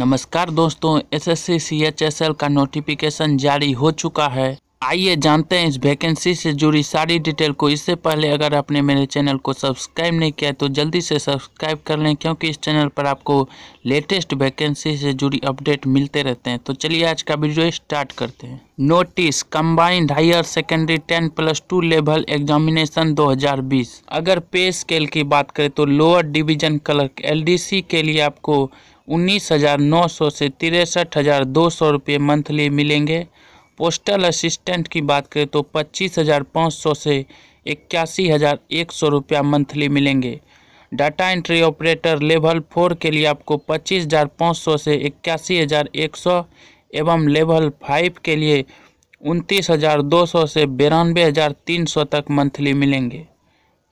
नमस्कार दोस्तों SSC CHSL का नोटिफिकेशन जारी हो चुका है आइए जानते हैं इस वैकेंसी से जुड़ी सारी डिटेल को इससे पहले अगर आपने मेरे चैनल को सब्सक्राइब नहीं किया तो जल्दी से सब्सक्राइब कर लें क्योंकि इस चैनल पर आपको लेटेस्ट वैकेंसी से जुड़ी अपडेट मिलते रहते हैं तो चलिए आज का वीडियो स्टार्ट करते हैं notice combined higher secondary ten plus two level examination 2020 अगर पे स्केल की बात करें तो लोअर डिवीजन क्लर्क एलडीसी के लिए आपको उन्नीस हज़ार नौ सौ से तिरसठ हज़ार दो सौ रुपये मंथली मिलेंगे पोस्टल असिस्टेंट की बात करें तो पच्चीस हज़ार पाँच सौ से इक्यासी हज़ार एक सौ रुपया मंथली मिलेंगे data entry operator level four के लिए आपको पच्चीस हज़ार पाँच सौ से इक्यासी हज़ार एक सौ एवं लेवल फाइव के लिए उनतीस हज़ार दो सौ से बिरानवे हज़ार तीन सौ तक मंथली मिलेंगे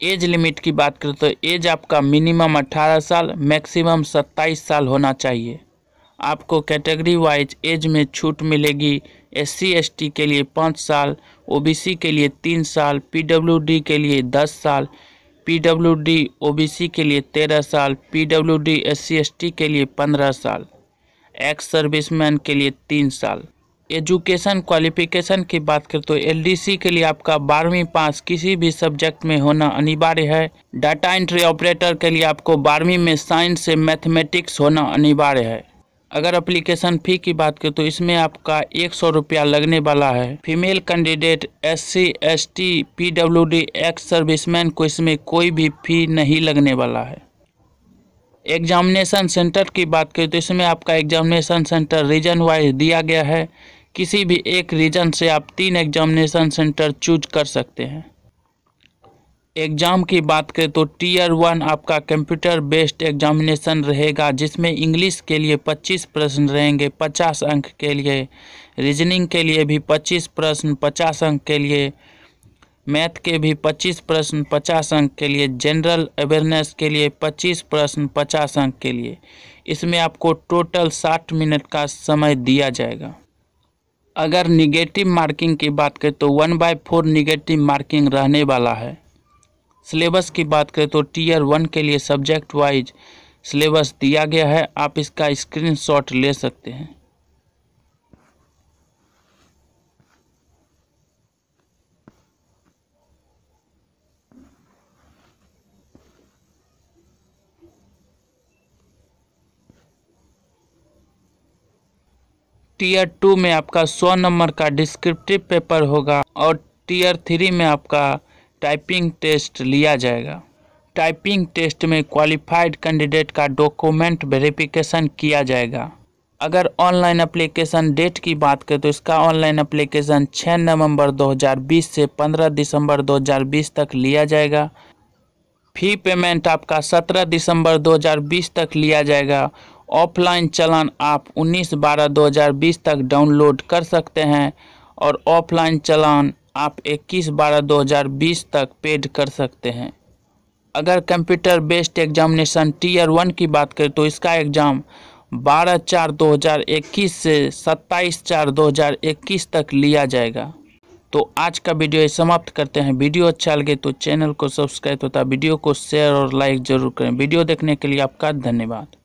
एज लिमिट की बात करें तो एज आपका मिनिमम 18 साल मैक्सिमम 27 साल होना चाहिए आपको कैटेगरी वाइज एज में छूट मिलेगी एस सी के लिए पाँच साल ओबीसी के लिए तीन साल पीडब्ल्यूडी के लिए दस साल पीडब्ल्यूडी ओबीसी के लिए तेरह साल पीडब्ल्यूडी डब्ल्यू एसटी के लिए पंद्रह साल एक्स सर्विसमैन के लिए तीन साल एजुकेशन क्वालिफिकेशन की बात करें तो एलडीसी के लिए आपका बारहवीं पास किसी भी सब्जेक्ट में होना अनिवार्य है डाटा एंट्री ऑपरेटर के लिए आपको बारहवीं में साइंस से मैथमेटिक्स होना अनिवार्य है अगर अप्लीकेशन फ़ी की बात करें तो इसमें आपका एक सौ रुपया लगने वाला है female candidate S C S T P W D ex serviceman को इसमें कोई भी फ़ी नहीं लगने वाला है एग्जामिनेशन सेंटर की बात करें तो इसमें आपका एग्जामिनेशन सेंटर रीजन वाइज दिया गया है किसी भी एक रीजन से आप तीन एग्जामिनेशन सेंटर चूज कर सकते हैं एग्ज़ाम की बात करें तो टीयर वन आपका कंप्यूटर बेस्ड एग्जामिनेशन रहेगा जिसमें इंग्लिश के लिए 25 प्रश्न रहेंगे 50 अंक के लिए रीजनिंग के लिए भी 25 प्रश्न 50 अंक के लिए मैथ के भी 25 प्रश्न 50 अंक के लिए जनरल अवेयरनेस के लिए 25 प्रश्न 50 अंक के लिए इसमें आपको टोटल 60 मिनट का समय दिया जाएगा अगर निगेटिव मार्किंग की बात करें तो one by four negative marking रहने वाला है सिलेबस की बात करें तो टीयर वन के लिए सब्जेक्ट वाइज सिलेबस दिया गया है आप इसका स्क्रीनशॉट ले सकते हैं टीयर टू में आपका सौ नंबर का डिस्क्रिप्टिव पेपर होगा और टीयर थ्री में आपका टाइपिंग टेस्ट लिया जाएगा टाइपिंग टेस्ट में क्वालिफाइड कैंडिडेट का डॉक्यूमेंट वेरिफिकेशन किया जाएगा अगर ऑनलाइन अप्लीकेशन डेट की बात करें तो इसका ऑनलाइन अप्लीकेशन 6 नवंबर 2020 से 15 दिसंबर 2020 तक लिया जाएगा फ़ी पेमेंट आपका 17 दिसंबर 2020 तक लिया जाएगा ऑफलाइन चलान आप 19 बारह 2020 तक डाउनलोड कर सकते हैं और ऑफलाइन चलान आप 21 बारह 2020 तक पेड कर सकते हैं अगर computer based examination tier one की बात करें तो इसका एग्ज़ाम 12 चार 2021 से 27 चार 2021 तक लिया जाएगा तो आज का वीडियो समाप्त करते हैं वीडियो अच्छा लगे तो चैनल को सब्सक्राइब तथा वीडियो को शेयर और लाइक जरूर करें वीडियो देखने के लिए आपका धन्यवाद